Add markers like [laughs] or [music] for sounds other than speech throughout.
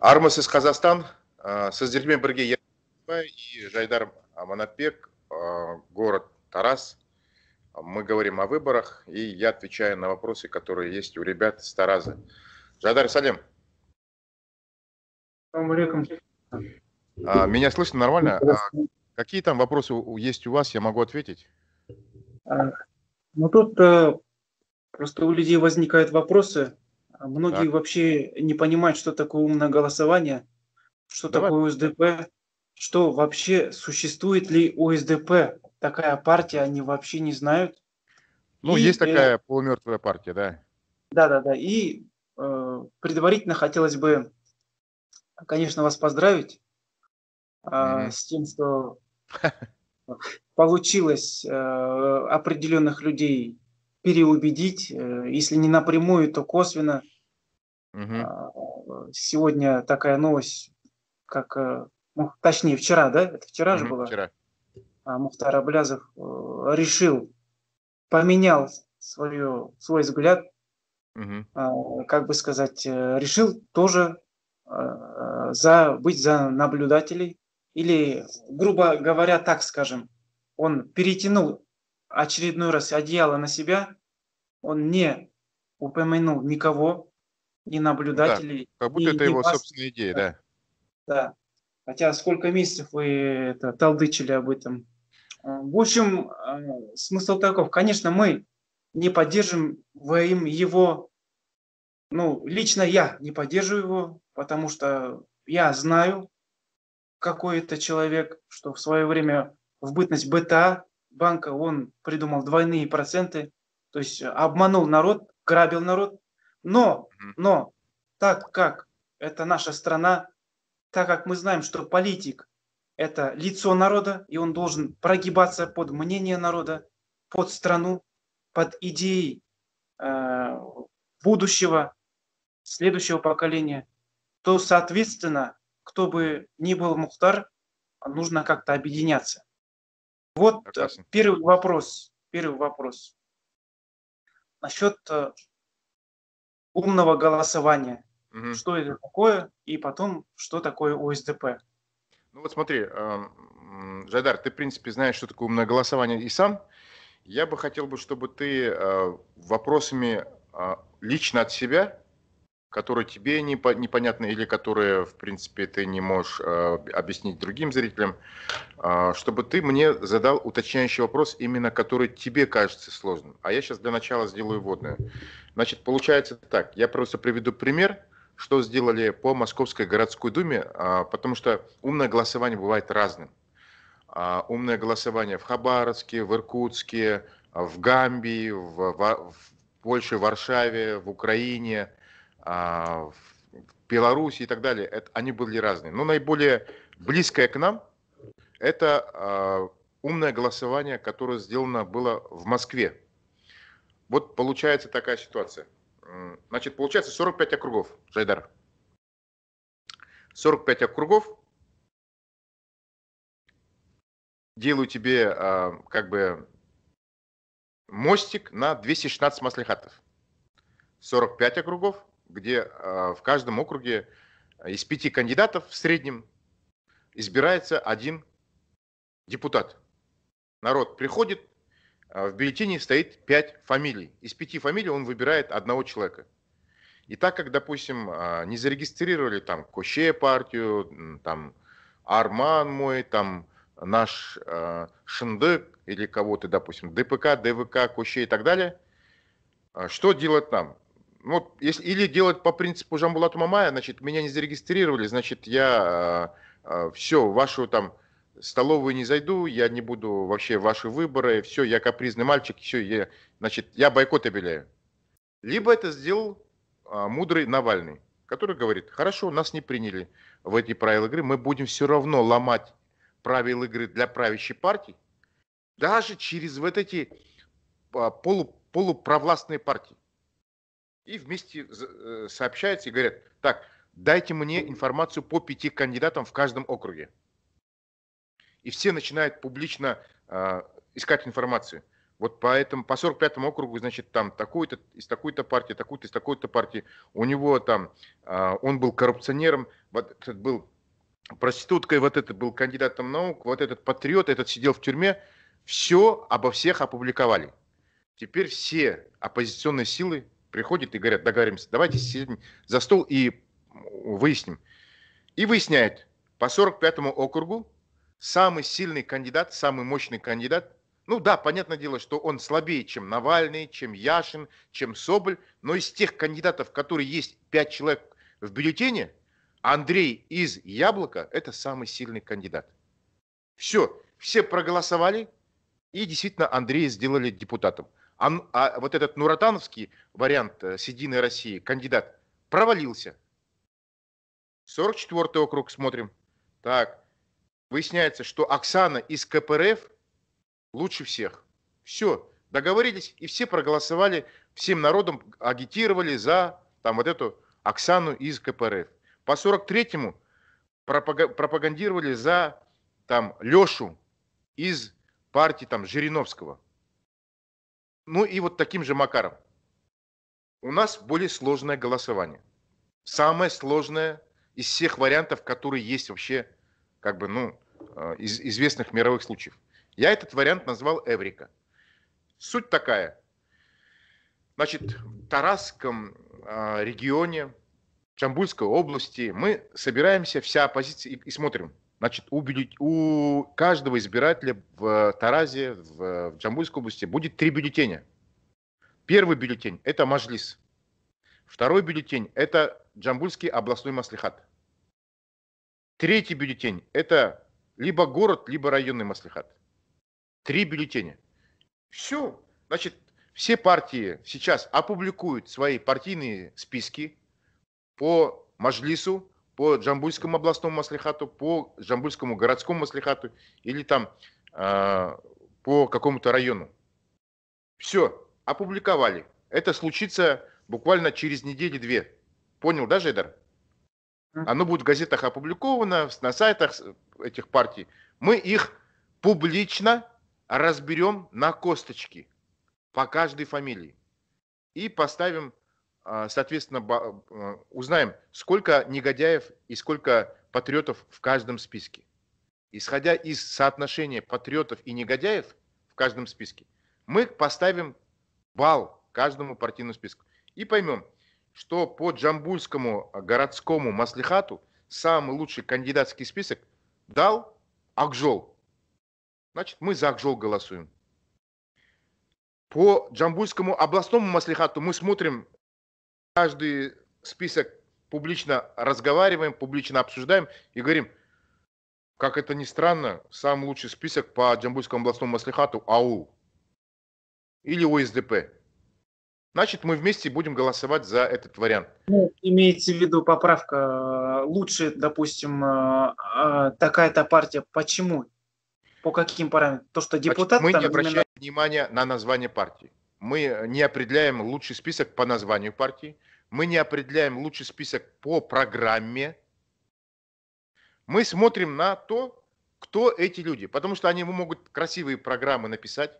армысыз қазақстан ә, а, сіздермен бірге и жайдар манапбек а, город тарас а, мы говорим о выборах и я отвечаю на вопросы которые есть у ребят из тараза жайдар салем меня слышно нормально а, какие там вопросы есть у вас я могу ответить ну тут э, просто у людей возникают вопросы Многие так. вообще не понимают, что такое умное голосование, что Давай. такое ОСДП, что вообще существует ли ОСДП. Такая партия, они вообще не знают. Ну, и, есть э, такая э, полумертвая партия, да. Да, да, да. И э, предварительно хотелось бы, конечно, вас поздравить э, mm с тем, что [laughs] получилось э, определенных людей переубедить, э, если не напрямую, то косвенно. Угу. Сегодня такая новость, как, э, ну, точнее, вчера, да? Это вчера угу, же было? Вчера. А Мухтар Аблязов э, решил, поменял свое, свой взгляд, угу. как бы сказать, э, решил тоже за, быть за наблюдателей, или, грубо говоря, так скажем, он перетянул очередной раз одеяло на себя, он не упомянул никого, ни наблюдателей. Да, как будто ни, это ни его вас. собственная идея, да. Да. Хотя сколько месяцев вы это, талдычили об этом. Э, в общем, э, смысл таков. Конечно, мы не поддержим во им его, ну, лично я не поддерживаю его, потому что я знаю, какой это человек, что в свое время в бытность БТА банка он придумал двойные проценты, то есть обманул народ, грабил народ, но, но, так как это наша страна, так как мы знаем, что политик – это лицо народа, и он должен прогибаться под мнение народа, под страну, под идеи э, будущего, следующего поколения, то, соответственно, кто бы ни был Мухтар, нужно как-то объединяться. Вот Прекрасно. Э, первый вопрос. Первый вопрос. Насчет э, умного голосования. Угу. Что это такое и потом, что такое ОСДП. Ну вот смотри, э, Жайдар, ты, в принципе, знаешь, что такое умное голосование и сам. Я бы хотел бы, чтобы ты э, вопросами э, лично от себя которые тебе непонятны или которые, в принципе, ты не можешь э, объяснить другим зрителям, э, чтобы ты мне задал уточняющий вопрос, именно который тебе кажется сложным. А я сейчас для начала сделаю вводное. Значит, получается так. Я просто приведу пример, что сделали по Московской городской думе, э, потому что умное голосование бывает разным. Э, умное голосование в Хабаровске, в Иркутске, в Гамбии, в, в, в Польше, в Варшаве, в Украине, а, в Беларуси и так далее, это, они были разные. Но наиболее близкое к нам это а, умное голосование, которое сделано было в Москве. Вот получается такая ситуация. Значит, получается 45 округов, Жайдар. 45 округов. Делаю тебе а, как бы мостик на 216 маслихатов. 45 округов, где а, в каждом округе из пяти кандидатов в среднем избирается один депутат. Народ приходит, а, в бюллетене стоит пять фамилий. Из пяти фамилий он выбирает одного человека. И так как, допустим, а, не зарегистрировали там Коще партию, там Арман мой, там наш э, Шиндык или кого-то, допустим, ДПК, ДВК, Коще и так далее, что делать нам? Ну, вот, если, или делать по принципу Жамбулата Мамая, значит, меня не зарегистрировали, значит, я э, а, а, все, вашу там столовую не зайду, я не буду вообще ваши выборы, все, я капризный мальчик, все, я, значит, я бойкот обеляю. Либо это сделал э, мудрый Навальный, который говорит, хорошо, нас не приняли в эти правила игры, мы будем все равно ломать правила игры для правящей партии, даже через вот эти э, полу, полупровластные партии и вместе э, сообщаются и говорят, так, дайте мне информацию по пяти кандидатам в каждом округе. И все начинают публично э, искать информацию. Вот по, этому, по 45 округу, значит, там такой-то из такой-то партии, такой-то из такой-то партии. У него там, э, он был коррупционером, вот этот был проституткой, вот этот был кандидатом наук, вот этот патриот, этот сидел в тюрьме. Все обо всех опубликовали. Теперь все оппозиционные силы приходят и говорят, договоримся, давайте сядем за стол и выясним. И выясняет, по 45-му округу самый сильный кандидат, самый мощный кандидат, ну да, понятное дело, что он слабее, чем Навальный, чем Яшин, чем Соболь, но из тех кандидатов, которые есть 5 человек в бюллетене, Андрей из Яблока – это самый сильный кандидат. Все, все проголосовали, и действительно Андрея сделали депутатом. А, а вот этот Нуратановский вариант э, с «Единой России», кандидат, провалился. 44-й округ смотрим. Так, выясняется, что Оксана из КПРФ лучше всех. Все, договорились, и все проголосовали, всем народом агитировали за там вот эту Оксану из КПРФ. По 43-му пропагандировали за там Лешу из партии там Жириновского. Ну и вот таким же макаром. У нас более сложное голосование. Самое сложное из всех вариантов, которые есть вообще, как бы, ну, э, из известных мировых случаев. Я этот вариант назвал Эврика. Суть такая. Значит, в Тарасском э, регионе Чамбульской области мы собираемся, вся оппозиция, и, и смотрим – Значит, у, у каждого избирателя в Таразе, в, в Джамбульской области будет три бюллетеня. Первый бюллетень – это Мажлис. Второй бюллетень – это Джамбульский областной маслихат. Третий бюллетень – это либо город, либо районный маслихат. Три бюллетеня. Все. Значит, все партии сейчас опубликуют свои партийные списки по Мажлису, по Джамбульскому областному маслихату, по Джамбульскому городскому маслихату или там э, по какому-то району. Все, опубликовали. Это случится буквально через неделю-две. Понял, да, Жейдар? Оно будет в газетах опубликовано, на сайтах этих партий. Мы их публично разберем на косточки по каждой фамилии и поставим а, соответственно, а, узнаем, сколько негодяев и сколько патриотов в каждом списке. Исходя из соотношения патриотов и негодяев в каждом списке, мы поставим балл каждому партийному списку. И поймем, что по Джамбульскому городскому маслихату самый лучший кандидатский список дал Акжол. Значит, мы за Акжол голосуем. По Джамбульскому областному маслихату мы смотрим каждый список публично разговариваем, публично обсуждаем и говорим, как это ни странно, самый лучший список по Джамбульскому областному маслихату АУ или ОСДП. Значит, мы вместе будем голосовать за этот вариант. Ну, имеется в виду поправка. Э, лучше, допустим, э, э, такая-то партия. Почему? По каким параметрам? То, что депутат... Значит, мы не обращаем именно... внимания на название партии. Мы не определяем лучший список по названию партии мы не определяем лучший список по программе, мы смотрим на то, кто эти люди. Потому что они могут красивые программы написать,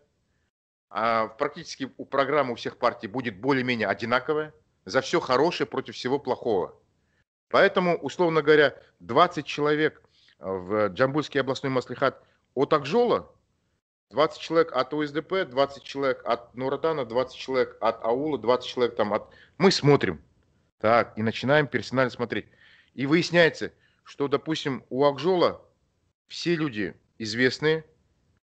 а практически у программы у всех партий будет более-менее одинаковая, за все хорошее против всего плохого. Поэтому, условно говоря, 20 человек в Джамбульский областной маслихат от Акжола 20 человек от ОСДП, 20 человек от Нурдана, 20 человек от аула, 20 человек там от... Мы смотрим. Так, и начинаем персонально смотреть. И выясняется, что, допустим, у Акжола все люди известные,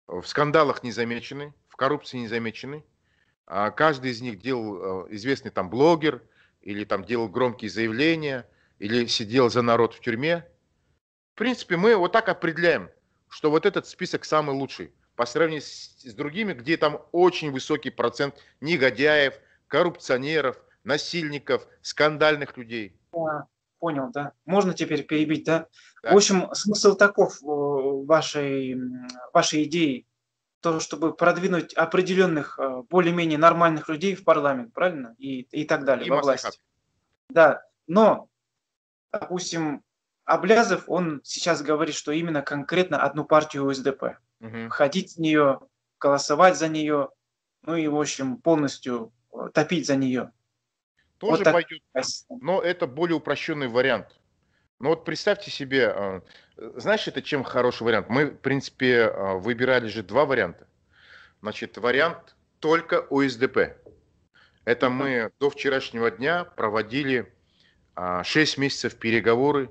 в скандалах не замечены, в коррупции не замечены. А каждый из них делал э, известный там блогер, или там делал громкие заявления, или сидел за народ в тюрьме. В принципе, мы вот так определяем, что вот этот список самый лучший – по сравнению с, с другими, где там очень высокий процент негодяев, коррупционеров, насильников, скандальных людей. понял, да. Можно теперь перебить, да? да. В общем, смысл таков э, вашей, вашей идеи, то, чтобы продвинуть определенных, э, более-менее нормальных людей в парламент, правильно? И, и так далее, и во власти. Да, но, допустим, Облязов, он сейчас говорит, что именно конкретно одну партию УСДП угу. ходить в нее, голосовать за нее, ну и, в общем, полностью э, топить за нее. Тоже вот так... пойдет, но это более упрощенный вариант. Ну вот представьте себе, э, знаешь, это чем хороший вариант? Мы, в принципе, э, выбирали же два варианта. Значит, вариант только ОСДП. Это мы до вчерашнего дня проводили 6 а, месяцев переговоры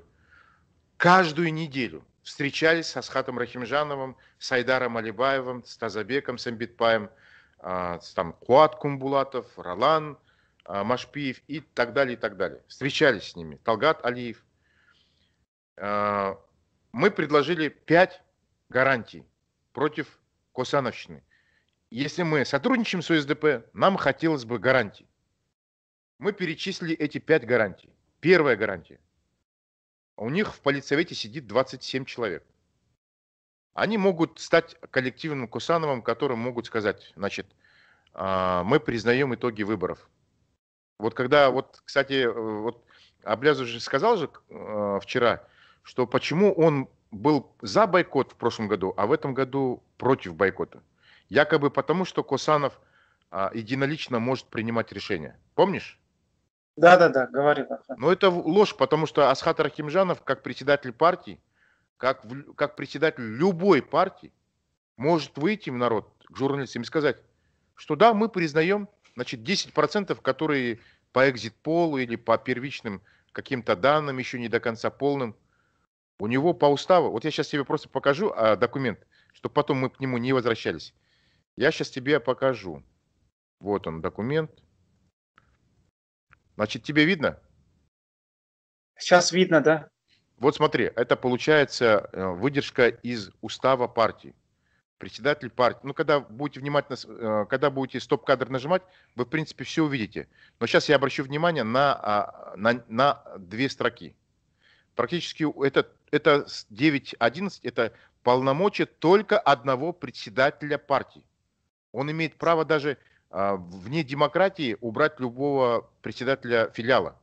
каждую неделю встречались с Асхатом Рахимжановым, с Айдаром Алибаевым, с Тазабеком Самбитпаем, а, с там Куат Кумбулатов, Ролан а, Машпиев и так далее, и так далее. Встречались с ними. Талгат Алиев. А, мы предложили пять гарантий против Косановщины. Если мы сотрудничаем с УСДП, нам хотелось бы гарантий. Мы перечислили эти пять гарантий. Первая гарантия – у них в политсовете сидит 27 человек. Они могут стать коллективным Кусановым, которым могут сказать, значит, а, мы признаем итоги выборов. Вот когда, вот, кстати, э, вот Аблязов же сказал же а, вчера, что почему он был за бойкот в прошлом году, а в этом году против бойкота. Якобы потому, что Косанов а, единолично может принимать решения. Помнишь? Да-да-да, говорил. Но это ложь, потому что Асхат Рахимжанов, как председатель партии, как, как председатель любой партии, может выйти в народ к журналистам и сказать, что да, мы признаем, значит, 10%, которые по экзит-полу или по первичным каким-то данным, еще не до конца полным, у него по уставу, вот я сейчас тебе просто покажу а, документ, чтобы потом мы к нему не возвращались. Я сейчас тебе покажу. Вот он, документ. Значит, тебе видно? Сейчас видно, да. Вот смотри, это получается э, выдержка из устава партии. Председатель партии. Ну, когда будете внимательно, э, когда будете стоп-кадр нажимать, вы, в принципе, все увидите. Но сейчас я обращу внимание на, а, на, на две строки. Практически это, это 9.11, это полномочия только одного председателя партии. Он имеет право даже а, вне демократии убрать любого председателя филиала.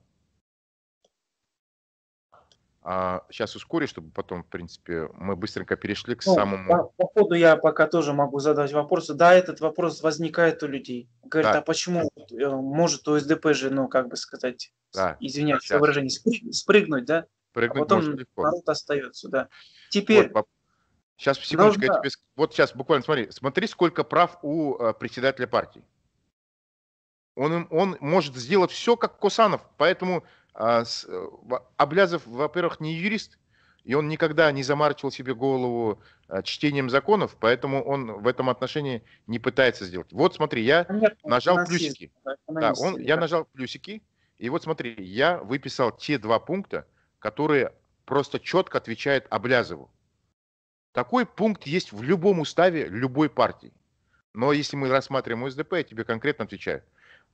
А сейчас ускорю, чтобы потом, в принципе, мы быстренько перешли к ну, самому... По, по ходу я пока тоже могу задать вопрос. Да, этот вопрос возникает у людей. Говорят, да. а почему э, может у СДП же, ну, как бы сказать, да. извиняюсь за выражение, спрыгнуть, да? Прыгнуть а потом легко. народ остается, да. Теперь... Вот, сейчас, секундочку, Должна... я тебе... Вот сейчас буквально смотри. Смотри, сколько прав у э, председателя партии. Он, он может сделать все, как Косанов. Поэтому а, с, э, Облязов, во-первых, не юрист, и он никогда не замарчивал себе голову а, чтением законов, поэтому он в этом отношении не пытается сделать. Вот смотри, я Нет, нажал плюсики. Да, он, Я нажал плюсики, и вот смотри, я выписал те два пункта, которые просто четко отвечают Облязову. Такой пункт есть в любом уставе любой партии. Но если мы рассматриваем УСДП, я тебе конкретно отвечаю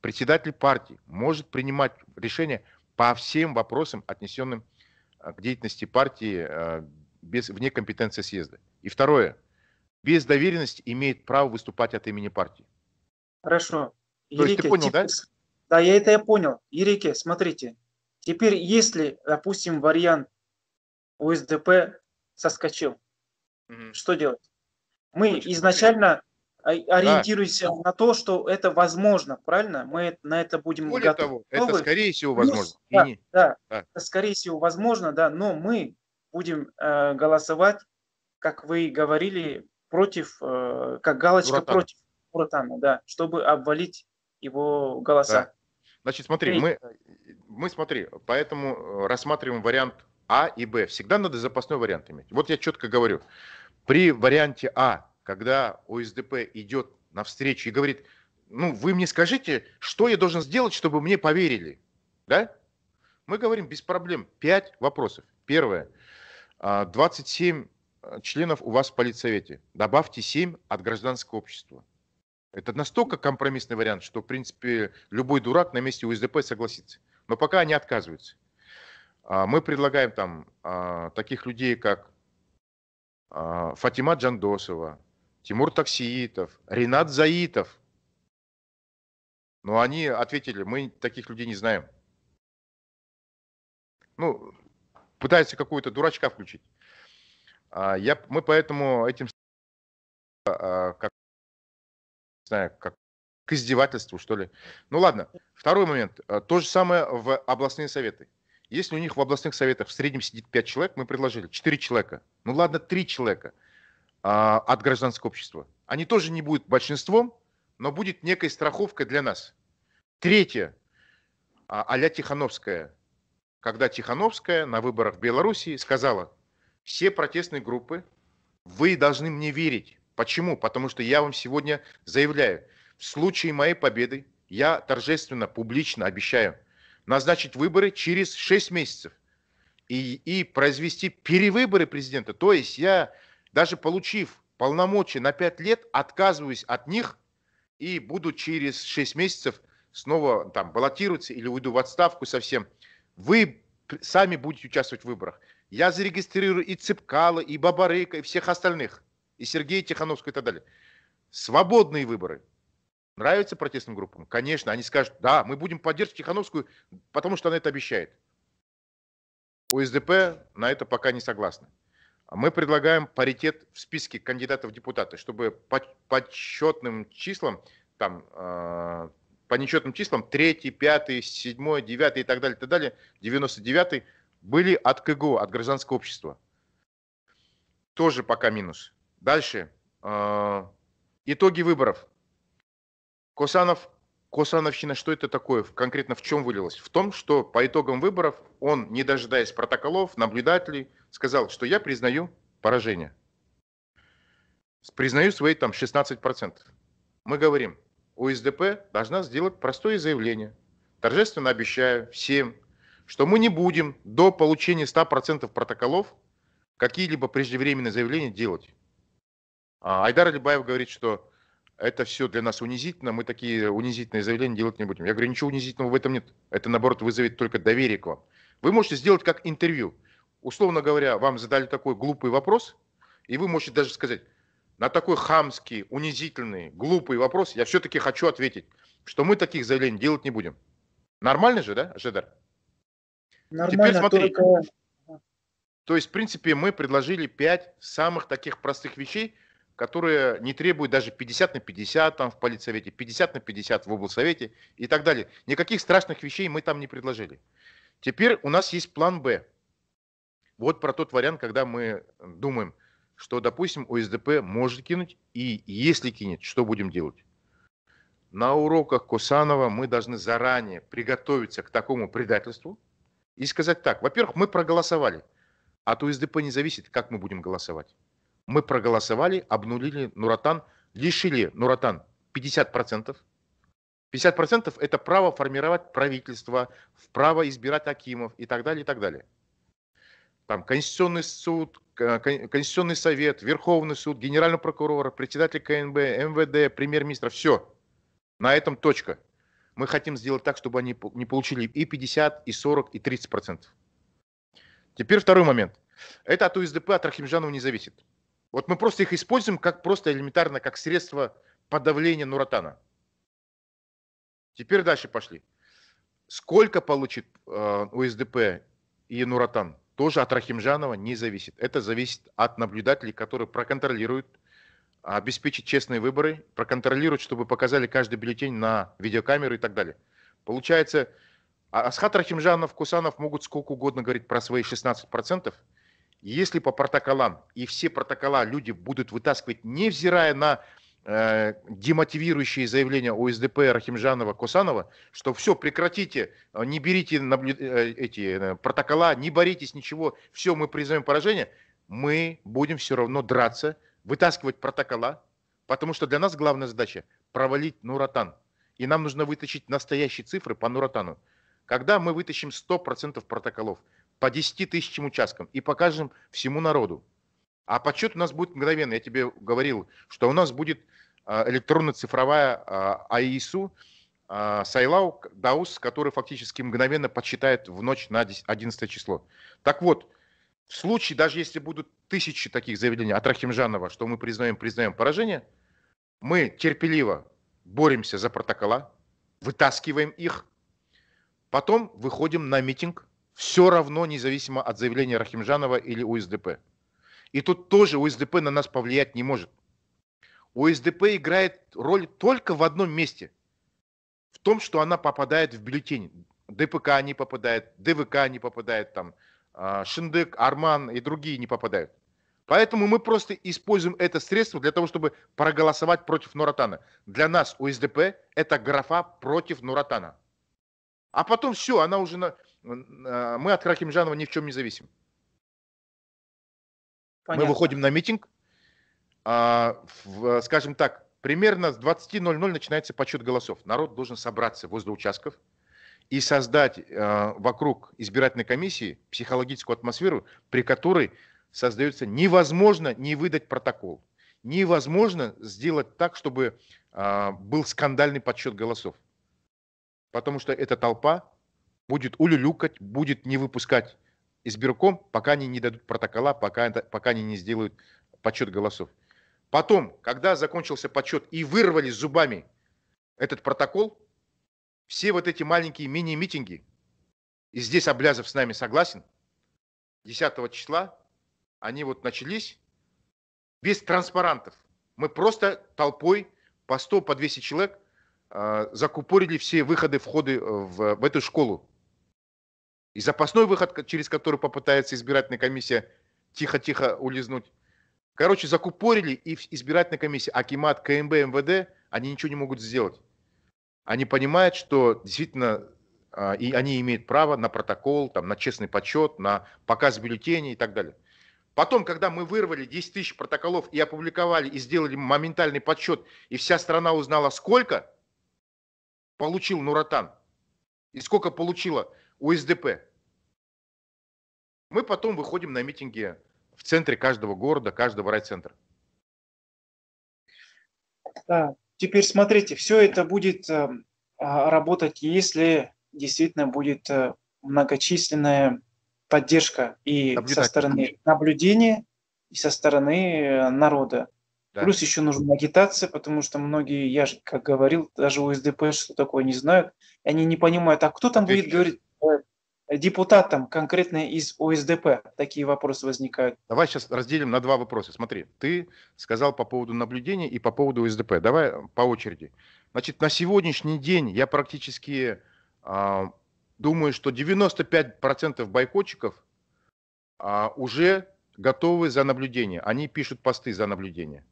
председатель партии может принимать решения по всем вопросам, отнесенным э, к деятельности партии э, без, вне компетенции съезда. И второе, без доверенности имеет право выступать от имени партии. Хорошо. Ерике, То есть ты понял, тип... да? Да, я это я понял. Ирике, смотрите, теперь если, допустим, вариант УСДП соскочил, угу. что делать? Мы Очень изначально а, ориентируйся да. на то, что это возможно, правильно? Мы на это будем Более готовы. Того, это скорее всего возможно. да, да, да, это скорее всего возможно, да, но мы будем э, голосовать, как вы говорили, против, э, как галочка Буратана. против Буратана, да, чтобы обвалить его голоса. Да. Значит, смотри, мы, мы смотри, поэтому э, рассматриваем вариант А и Б. Всегда надо запасной вариант иметь. Вот я четко говорю. При варианте А когда ОСДП идет навстречу и говорит, ну, вы мне скажите, что я должен сделать, чтобы мне поверили, да? Мы говорим без проблем. Пять вопросов. Первое. 27 а, а, членов у вас в политсовете. Добавьте 7 от гражданского общества. Это настолько компромиссный вариант, что, в принципе, любой дурак на месте УСДП согласится. Но пока они отказываются. А, мы предлагаем там таких людей, как Фатима Джандосова, Тимур Таксиитов, Ренат Заитов. Но они ответили, мы таких людей не знаем. Ну, пытаются какую-то дурачка включить. А, я, мы поэтому этим а, а, как, не знаю, как к издевательству, что ли. Ну ладно, второй момент. То же самое в областные советы. Если у них в областных советах в среднем сидит 5 человек, мы предложили 4 человека. Ну ладно, 3 человека – а, от гражданского общества. Они тоже не будут большинством, но будет некой страховкой для нас. Третье, а, а-ля Тихановская, когда Тихановская на выборах в Белоруссии сказала, все протестные группы, вы должны мне верить. Почему? Потому что я вам сегодня заявляю, в случае моей победы я торжественно, публично обещаю назначить выборы через 6 месяцев и, и произвести перевыборы президента. То есть я даже получив полномочия на 5 лет, отказываюсь от них и буду через 6 месяцев снова там баллотироваться или уйду в отставку совсем. Вы сами будете участвовать в выборах. Я зарегистрирую и Цепкала, и Бабарыка, и всех остальных, и Сергея Тихановского и так далее. Свободные выборы. Нравятся протестным группам? Конечно, они скажут, да, мы будем поддерживать Тихановскую, потому что она это обещает. УСДП на это пока не согласны. А мы предлагаем паритет в списке кандидатов в депутаты, чтобы по, по четным числам, там, э, по нечетным числам третий, пятый, седьмой, девятый и так далее, и так далее, 99 были от КГО, от гражданского общества. Тоже пока минус. Дальше. Э, итоги выборов. Косанов Косановщина, что это такое? Конкретно в чем вылилось? В том, что по итогам выборов он, не дожидаясь протоколов, наблюдателей, сказал, что я признаю поражение. Признаю свои там 16%. Мы говорим, УСДП должна сделать простое заявление. Торжественно обещаю всем, что мы не будем до получения 100% протоколов какие-либо преждевременные заявления делать. А Айдар Алибаев говорит, что это все для нас унизительно, мы такие унизительные заявления делать не будем. Я говорю, ничего унизительного в этом нет. Это, наоборот, вызовет только доверие к вам. Вы можете сделать как интервью. Условно говоря, вам задали такой глупый вопрос, и вы можете даже сказать, на такой хамский, унизительный, глупый вопрос я все-таки хочу ответить, что мы таких заявлений делать не будем. Нормально же, да, Жедар? Нормально, Теперь смотри. Только... То есть, в принципе, мы предложили пять самых таких простых вещей – которые не требуют даже 50 на 50 там в политсовете, 50 на 50 в облсовете и так далее. Никаких страшных вещей мы там не предложили. Теперь у нас есть план «Б». Вот про тот вариант, когда мы думаем, что, допустим, ОСДП может кинуть, и если кинет, что будем делать? На уроках Косанова мы должны заранее приготовиться к такому предательству и сказать так. Во-первых, мы проголосовали. От УСДП не зависит, как мы будем голосовать мы проголосовали, обнулили Нуратан, лишили Нуратан 50%. 50% это право формировать правительство, право избирать Акимов и так далее, и так далее. Там Конституционный суд, Конституционный совет, Верховный суд, генеральный прокурор, председатель КНБ, МВД, премьер – все. На этом точка. Мы хотим сделать так, чтобы они не получили и 50, и 40, и 30%. Теперь второй момент. Это от УСДП, от Рахимжанова не зависит. Вот мы просто их используем как просто элементарно, как средство подавления Нуратана. Теперь дальше пошли. Сколько получит э, и Нуратан, тоже от Рахимжанова не зависит. Это зависит от наблюдателей, которые проконтролируют, обеспечат честные выборы, проконтролируют, чтобы показали каждый бюллетень на видеокамеры и так далее. Получается, а, Асхат Рахимжанов, Кусанов могут сколько угодно говорить про свои 16%, если по протоколам, и все протокола люди будут вытаскивать, невзирая на э, демотивирующие заявления ОСДП Рахимжанова, Косанова, что все, прекратите, э, не берите наблю... Э, эти э, протокола, не боритесь, ничего, все, мы признаем поражение, мы будем все равно драться, вытаскивать протокола, потому что для нас главная задача – провалить Нуратан. И нам нужно вытащить настоящие цифры по Нуратану. Когда мы вытащим 100% протоколов – по 10 тысячам участкам и покажем всему народу. А подсчет у нас будет мгновенный. Я тебе говорил, что у нас будет а, электронно-цифровая а, АИСУ, а, Сайлау Даус, который фактически мгновенно подсчитает в ночь на 11 число. Так вот, в случае, даже если будут тысячи таких заявлений от Рахимжанова, что мы признаем, признаем поражение, мы терпеливо боремся за протокола, вытаскиваем их, потом выходим на митинг, все равно, независимо от заявления Рахимжанова или УСДП. И тут тоже УСДП на нас повлиять не может. УСДП играет роль только в одном месте. В том, что она попадает в бюллетень. ДПК не попадает, ДВК не попадает, там, а, Шиндек, Арман и другие не попадают. Поэтому мы просто используем это средство для того, чтобы проголосовать против Нуратана. Для нас УСДП – это графа против Нуратана. А потом все, она уже... На... Э, мы от Кракимжанова ни в чем не зависим. Понятно. Мы выходим на митинг. А, в, э, скажем так, примерно с 20.00 начинается подсчет голосов. Народ должен собраться возле участков и создать э, вокруг избирательной комиссии психологическую атмосферу, при которой создается невозможно не выдать протокол, невозможно сделать так, чтобы э, был скандальный подсчет голосов потому что эта толпа будет улюлюкать, будет не выпускать избирком, пока они не дадут протокола, пока, пока они не сделают подсчет голосов. Потом, когда закончился подсчет и вырвали зубами этот протокол, все вот эти маленькие мини-митинги, и здесь Облязов с нами согласен, 10 числа, они вот начались без транспарантов. Мы просто толпой по 100, по 200 человек – а, закупорили все выходы, входы э, в, в эту школу. И запасной выход, через который попытается избирательная комиссия тихо-тихо улизнуть. Короче, закупорили, и избирательная комиссия, Акимат, КМБ, МВД, они ничего не могут сделать. Они понимают, что действительно а, и они имеют право на протокол, там, на честный подсчет, на показ бюллетеней и так далее. Потом, когда мы вырвали 10 тысяч протоколов и опубликовали, и сделали моментальный подсчет, и вся страна узнала, сколько – получил Нуратан и сколько получила УСДП. Мы потом выходим на митинги в центре каждого города, каждого райцентра. Да, теперь смотрите, все это будет э, а, работать, если действительно будет э, многочисленная поддержка и со стороны наблюдения, и со стороны э, народа. Да. Плюс еще нужна агитация, потому что многие, я же как говорил, даже у СДП что такое не знают, они не понимают, а кто там будет говорить э, депутатам конкретно из ОСДП? Такие вопросы возникают. Давай сейчас разделим на два вопроса. Смотри, ты сказал по поводу наблюдения и по поводу ОСДП. Давай э, по очереди. Значит, на сегодняшний день я практически э, думаю, что 95% бойкотчиков э, уже готовы за наблюдение. Они пишут посты за наблюдение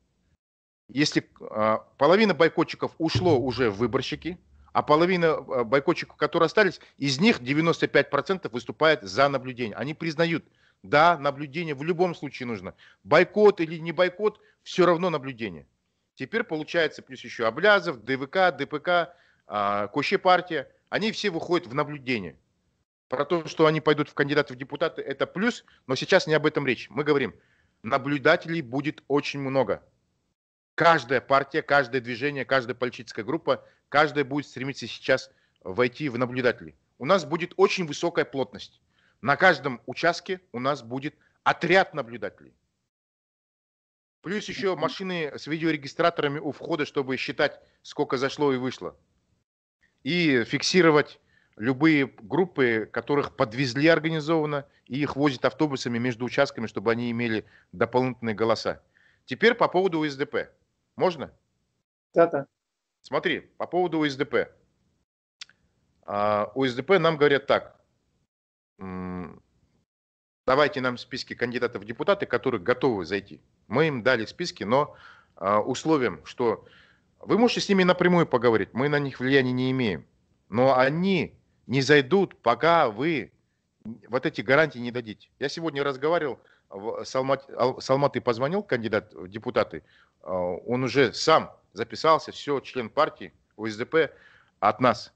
если э, половина бойкотчиков ушло уже в выборщики, а половина а, бойкотчиков, которые остались, из них 95% выступает за наблюдение. Они признают, да, наблюдение в любом случае нужно. Бойкот или не бойкот, все равно наблюдение. Теперь получается плюс еще Облязов, ДВК, ДПК, э, а, Коще партия. Они все выходят в наблюдение. Про то, что они пойдут в кандидаты в депутаты, это плюс, но сейчас не об этом речь. Мы говорим, наблюдателей будет очень много каждая партия, каждое движение, каждая политическая группа, каждая будет стремиться сейчас войти в наблюдатели. У нас будет очень высокая плотность. На каждом участке у нас будет отряд наблюдателей. Плюс еще машины с видеорегистраторами у входа, чтобы считать, сколько зашло и вышло. И фиксировать любые группы, которых подвезли организованно, и их возят автобусами между участками, чтобы они имели дополнительные голоса. Теперь по поводу СДП. Можно? Да-да. Смотри, по поводу УСДП. А, УСДП нам говорят так. Давайте нам списки кандидатов в депутаты, которые готовы зайти. Мы им дали списки, но а, условием, что вы можете с ними напрямую поговорить, мы на них влияния не имеем. Но они не зайдут, пока вы вот эти гарантии не дадите. Я сегодня разговаривал Салматы позвонил кандидат в э, депутаты, э, он уже сам записался, все, член партии, УСДП от нас.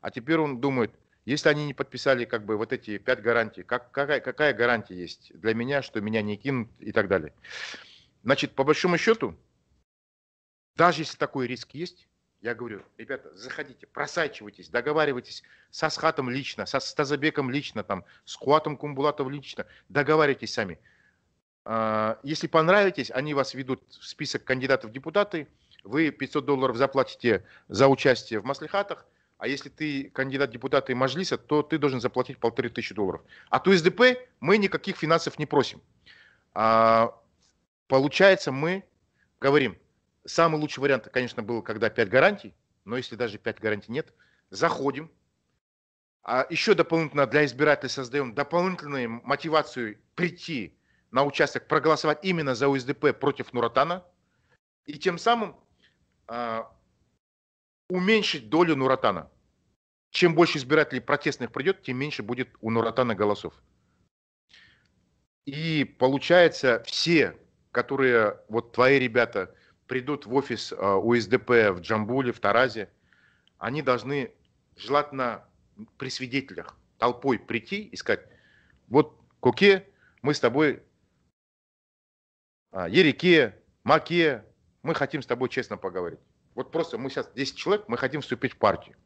А теперь он думает, если они не подписали как бы вот эти пять гарантий, как, какая, какая гарантия есть для меня, что меня не кинут и так далее. Значит, по большому счету, даже если такой риск есть, я говорю, ребята, заходите, просачивайтесь, договаривайтесь с Асхатом лично, со Стазабеком лично, там, с Куатом Кумбулатов лично, договаривайтесь сами. А, если понравитесь, они вас ведут в список кандидатов в депутаты, вы 500 долларов заплатите за участие в маслихатах, а если ты кандидат в депутаты Мажлиса, то ты должен заплатить полторы тысячи долларов. А От УСДП мы никаких финансов не просим. А, получается, мы говорим, самый лучший вариант, конечно, был, когда 5 гарантий, но если даже 5 гарантий нет, заходим. А еще дополнительно для избирателей создаем дополнительную мотивацию прийти на участок проголосовать именно за УСДП против Нуратана и тем самым э, уменьшить долю Нуратана. Чем больше избирателей протестных придет, тем меньше будет у Нуратана голосов. И получается, все, которые, вот твои ребята, придут в офис э, а, УСДП в Джамбуле, в Таразе, они должны желательно при свидетелях толпой прийти и сказать, вот, Куке, мы с тобой а, Ереке, Маке, мы хотим с тобой честно поговорить. Вот просто мы сейчас 10 человек, мы хотим вступить в партию.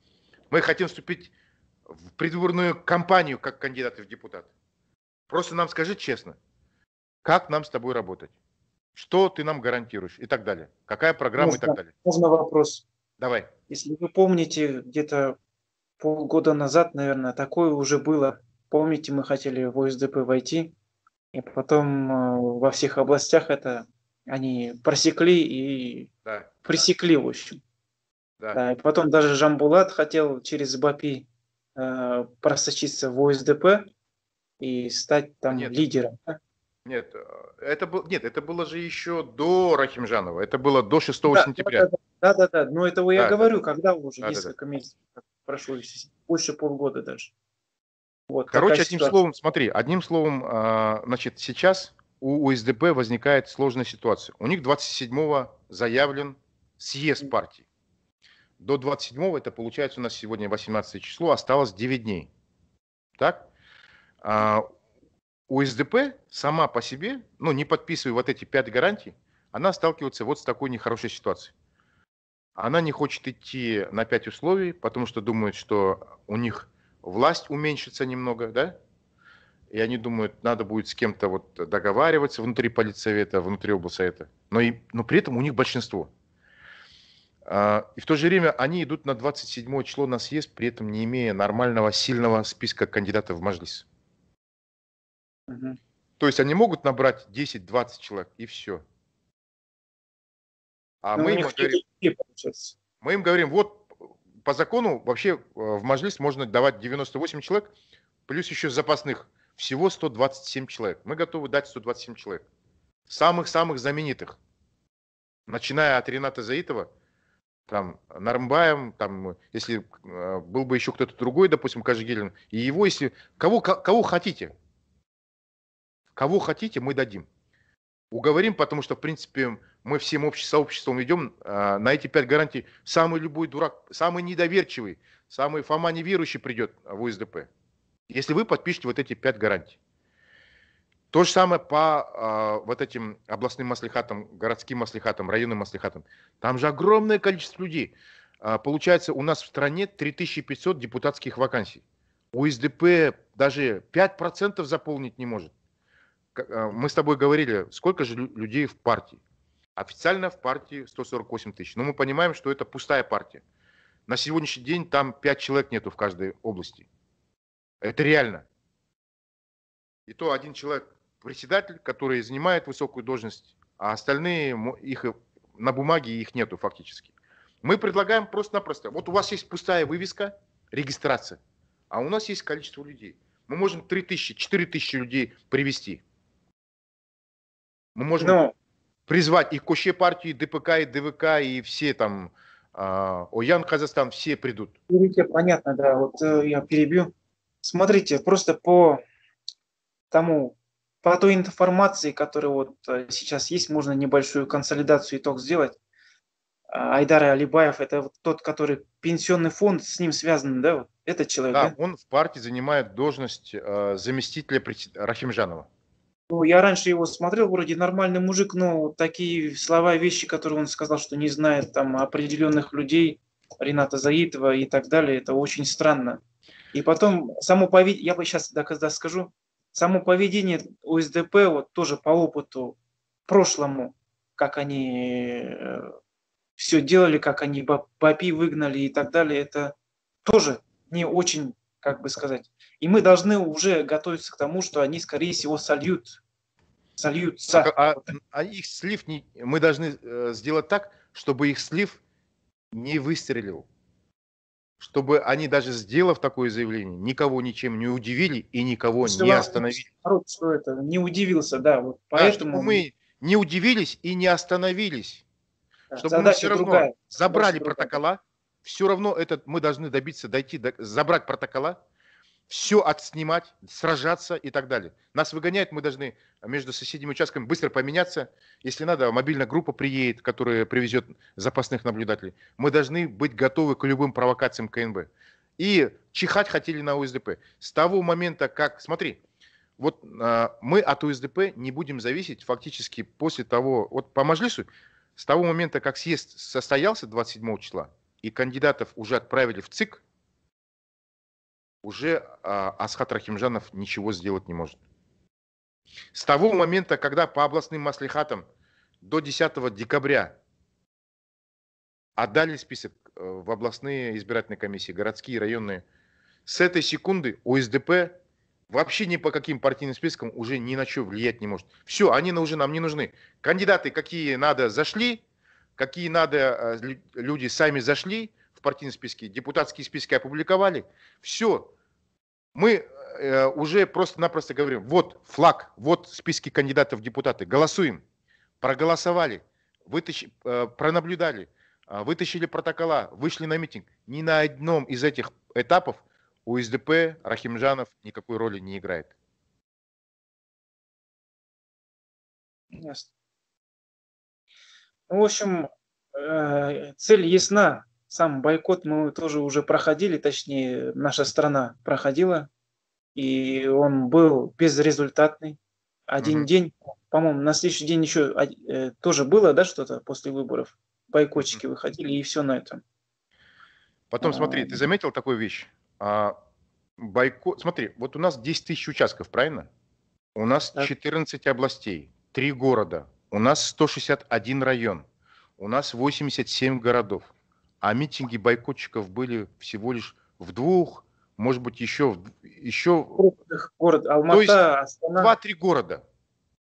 Мы хотим вступить в придворную кампанию как кандидаты в депутаты. Просто нам скажи честно, как нам с тобой работать? Что ты нам гарантируешь и так далее? Какая программа можно, и так далее? Можно вопрос? Давай. Если вы помните, где-то полгода назад, наверное, такое уже было. Помните, мы хотели в ОСДП войти, и потом э, во всех областях это они просекли и да, пресекли, да. в общем. Да. Да, и потом даже Жамбулат хотел через Бапи э, просочиться в ОСДП и стать там нет, лидером. Да? Нет, э, это был, нет, это было же еще до Рахимжанова, это было до 6 да, сентября. Да, да, да, да, но это я да, говорю, да, когда уже да, несколько да, да. месяцев прошло, больше полгода даже. Вот, Короче, одним ситуация. словом, смотри, одним словом, а, значит, сейчас у СДП возникает сложная ситуация. У них 27-го заявлен съезд партии. До 27-го, это получается у нас сегодня 18 число, осталось 9 дней. Так? А, у СДП сама по себе, ну, не подписывая вот эти 5 гарантий, она сталкивается вот с такой нехорошей ситуацией. Она не хочет идти на 5 условий, потому что думает, что у них власть уменьшится немного, да? И они думают, надо будет с кем-то вот договариваться внутри политсовета, внутри облсовета. Но, и, но при этом у них большинство. А, и в то же время они идут на 27 число на съезд, при этом не имея нормального, сильного списка кандидатов в Мажлис. Угу. То есть они могут набрать 10-20 человек, и все. А ну, мы им, говорим, мы им говорим, вот по закону вообще э, в Мажлис можно давать 98 человек, плюс еще запасных. Всего 127 человек. Мы готовы дать 127 человек. Самых-самых знаменитых. Начиная от Рената Заитова, там, Нармбаем, там, если э, был бы еще кто-то другой, допустим, Кожегелин, и его, если, кого, кого хотите, кого хотите, мы дадим уговорим, потому что, в принципе, мы всем обществом, сообществом идем э, на эти пять гарантий. Самый любой дурак, самый недоверчивый, самый Фома неверующий придет в УСДП, если вы подпишете вот эти пять гарантий. То же самое по э, вот этим областным маслихатам, городским маслихатам, районным маслихатам. Там же огромное количество людей. Э, получается, у нас в стране 3500 депутатских вакансий. УСДП даже 5% заполнить не может. Э, мы с тобой говорили, сколько же людей в партии. Официально в партии 148 тысяч. Но мы понимаем, что это пустая партия. На сегодняшний день там 5 человек нету в каждой области. Это реально. И то один человек председатель, который занимает высокую должность, а остальные их на бумаге их нету фактически. Мы предлагаем просто-напросто. Вот у вас есть пустая вывеска, регистрация, а у нас есть количество людей. Мы можем 3 тысячи, 4 тысячи людей привести. Мы можем ну, призвать и Коще партию, и ДПК, и ДВК, и все там, э, Оян, Казахстан, все придут. Понятно, да, вот э, я перебью. Смотрите, просто по тому, по той информации, которая вот э, сейчас есть, можно небольшую консолидацию итог сделать. А, Айдар Алибаев, это вот тот, который пенсионный фонд, с ним связан, да? Вот этот человек, да? да? он в партии занимает должность э, заместителя Рахимжанова. Ну, я раньше его смотрел, вроде нормальный мужик, но такие слова и вещи, которые он сказал, что не знает там определенных людей, Рената Заитова и так далее, это очень странно. И потом само поведение, я бы сейчас когда скажу, само поведение УСДП вот тоже по опыту прошлому, как они э, все делали, как они Бапи выгнали и так далее, это тоже не очень как бы сказать. И мы должны уже готовиться к тому, что они, скорее всего, сольют. Сольются. А, а, а их слив не, мы должны э, сделать так, чтобы их слив не выстрелил. Чтобы они даже сделав такое заявление, никого ничем не удивили и никого что не остановили. Народ, что это, не удивился, да. Вот поэтому да, мы не удивились и не остановились. Да, чтобы мы все равно другая. забрали Задача протокола, все равно этот, мы должны добиться, дойти, до, забрать протокола, все отснимать, сражаться и так далее. Нас выгоняют, мы должны между соседними участками быстро поменяться. Если надо, мобильная группа приедет, которая привезет запасных наблюдателей. Мы должны быть готовы к любым провокациям КНБ. И чихать хотели на УСДП. С того момента, как... Смотри, вот э, мы от УСДП не будем зависеть фактически после того... Вот по Мажлису, с того момента, как съезд состоялся 27 числа, и кандидатов уже отправили в ЦИК, уже а, Асхат Рахимжанов ничего сделать не может. С того момента, когда по областным маслихатам до 10 декабря отдали список э, в областные избирательные комиссии, городские, районные, с этой секунды ОСДП вообще ни по каким партийным спискам уже ни на что влиять не может. Все, они уже нам не нужны. Кандидаты, какие надо, зашли – какие надо, э, люди сами зашли в партийные списки, депутатские списки опубликовали. Все. Мы э, уже просто-напросто говорим, вот флаг, вот списки кандидатов в депутаты, голосуем. Проголосовали, вытащи, э, пронаблюдали, вытащили протокола, вышли на митинг. Ни на одном из этих этапов у СДП Рахимжанов никакой роли не играет. Ясно. Ну, в общем, э, цель ясна. Сам бойкот мы тоже уже проходили, точнее, наша страна проходила, и он был безрезультатный. Один угу. день, по-моему, на следующий день еще э, тоже было, да, что-то после выборов. Бойкотчики выходили, и все на этом. Потом, а, смотри, ты заметил такую вещь? А, бойко... Смотри, вот у нас 10 тысяч участков, правильно? У нас так. 14 областей, 3 города, у нас 161 район, у нас 87 городов, а митинги бойкотчиков были всего лишь в двух, может быть, еще... еще... Город Алмата, То есть два-три города.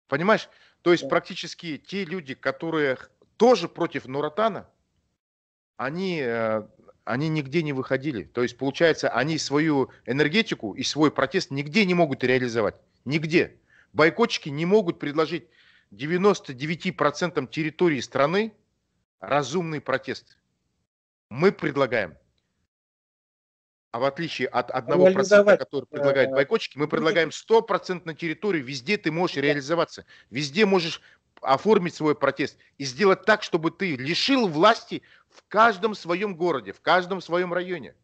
Понимаешь? То есть да. практически те люди, которые тоже против Нуратана, они, э, они нигде не выходили. То есть, получается, они свою энергетику и свой протест нигде не могут реализовать. Нигде. Бойкотчики не могут предложить 99% территории страны разумный протест. Мы предлагаем. А в отличие от 1%, который э, предлагает бойкотчики, мы предлагаем 100% на территории, Везде ты можешь реализоваться. Везде можешь оформить свой протест и сделать так, чтобы ты лишил власти в каждом своем городе, в каждом своем районе.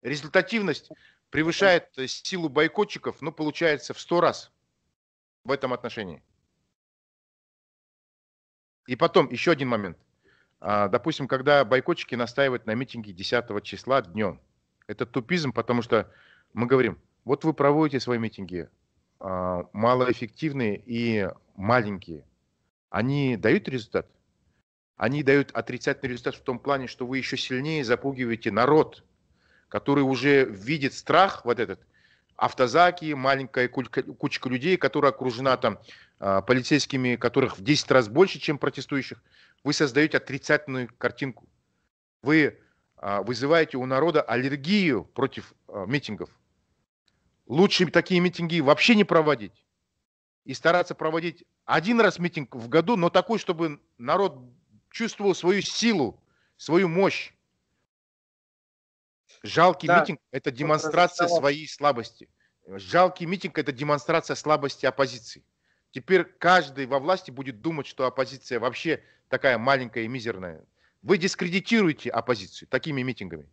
Результативность превышает э, силу бойкотчиков, ну, получается, в сто раз в этом отношении. И потом, еще один момент. А, допустим, когда бойкотчики настаивают на митинге 10 числа днем. Это тупизм, потому что мы говорим, вот вы проводите свои митинги, а, малоэффективные и маленькие. Они дают результат? Они дают отрицательный результат в том плане, что вы еще сильнее запугиваете народ, который уже видит страх вот этот – автозаки, маленькая кучка людей, которая окружена там а, полицейскими, которых в 10 раз больше, чем протестующих, вы создаете отрицательную картинку. Вы а, вызываете у народа аллергию против а, митингов. Лучше такие митинги вообще не проводить. И стараться проводить один раз митинг в году, но такой, чтобы народ чувствовал свою силу, свою мощь. Жалкий да. митинг – это демонстрация своей слабости. Жалкий митинг – это демонстрация слабости оппозиции. Теперь каждый во власти будет думать, что оппозиция вообще такая маленькая и мизерная. Вы дискредитируете оппозицию такими митингами.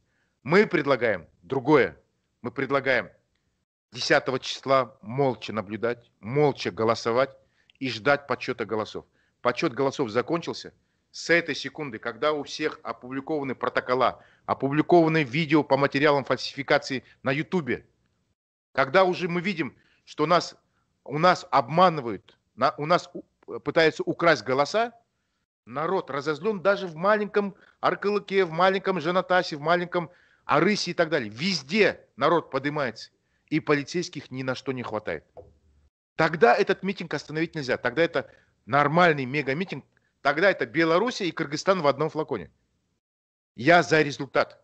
Мы предлагаем другое. Мы предлагаем 10 числа молча наблюдать, молча голосовать и ждать подсчета голосов. Подсчет голосов закончился – с этой секунды, когда у всех опубликованы протокола, опубликованы видео по материалам фальсификации на Ютубе, когда уже мы видим, что нас, у нас обманывают, на, у нас пытаются украсть голоса, народ разозлен даже в маленьком Аркалыке, в маленьком Жанатасе, в маленьком Арысе и так далее. Везде народ поднимается, и полицейских ни на что не хватает. Тогда этот митинг остановить нельзя. Тогда это нормальный мега-митинг, Тогда это Белоруссия и Кыргызстан в одном флаконе. Я за результат.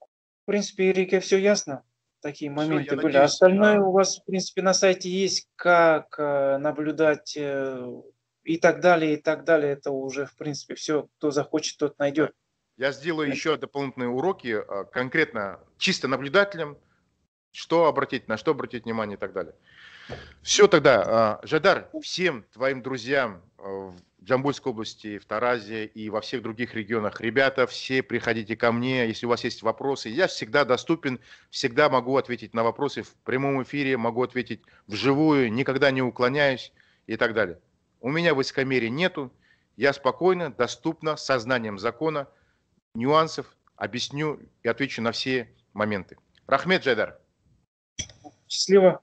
В принципе, Ирике все ясно. Такие моменты все, были. Надеюсь, Остальное да. у вас, в принципе, на сайте есть, как э, наблюдать э, и так далее, и так далее. Это уже, в принципе, все, кто захочет, тот найдет. Я сделаю еще дополнительные уроки э, конкретно чисто наблюдателям, что обратить, на что обратить внимание и так далее. Все тогда. А, Жадар, всем твоим друзьям а, в Джамбульской области, в Таразе и во всех других регионах. Ребята, все приходите ко мне, если у вас есть вопросы. Я всегда доступен, всегда могу ответить на вопросы в прямом эфире, могу ответить вживую, никогда не уклоняюсь и так далее. У меня высокомерия нету. Я спокойно, доступно, сознанием закона, нюансов объясню и отвечу на все моменты. Рахмет Джайдар. Счастливо.